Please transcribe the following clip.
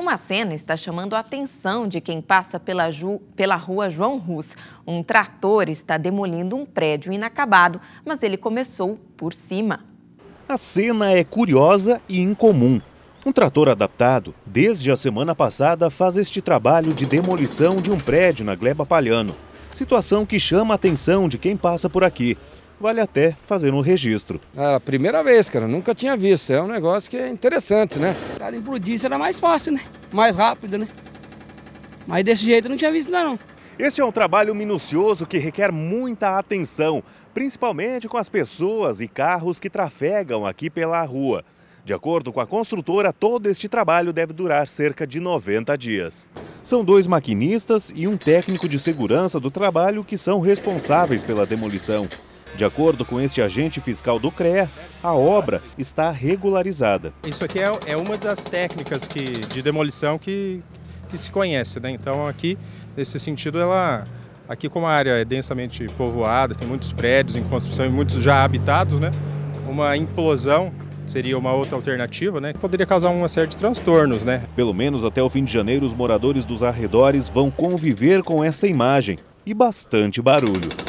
Uma cena está chamando a atenção de quem passa pela, Ju, pela rua João Rus. Um trator está demolindo um prédio inacabado, mas ele começou por cima. A cena é curiosa e incomum. Um trator adaptado, desde a semana passada, faz este trabalho de demolição de um prédio na Gleba Palhano. Situação que chama a atenção de quem passa por aqui vale até fazer um registro. É a primeira vez, cara, nunca tinha visto. É um negócio que é interessante, né? Cara, implodir era mais fácil, né? Mais rápido, né? Mas desse jeito eu não tinha visto não. Este é um trabalho minucioso que requer muita atenção, principalmente com as pessoas e carros que trafegam aqui pela rua. De acordo com a construtora, todo este trabalho deve durar cerca de 90 dias. São dois maquinistas e um técnico de segurança do trabalho que são responsáveis pela demolição. De acordo com este agente fiscal do CREA, a obra está regularizada. Isso aqui é, é, uma das técnicas que, de demolição que, que se conhece, né? Então aqui, nesse sentido, ela Aqui, como a área é densamente povoada, tem muitos prédios em construção e muitos já habitados, né? Uma implosão seria uma outra alternativa, né? Que poderia causar uma série de transtornos, né? Pelo menos até o fim de janeiro, os moradores dos arredores vão conviver com esta imagem e bastante barulho.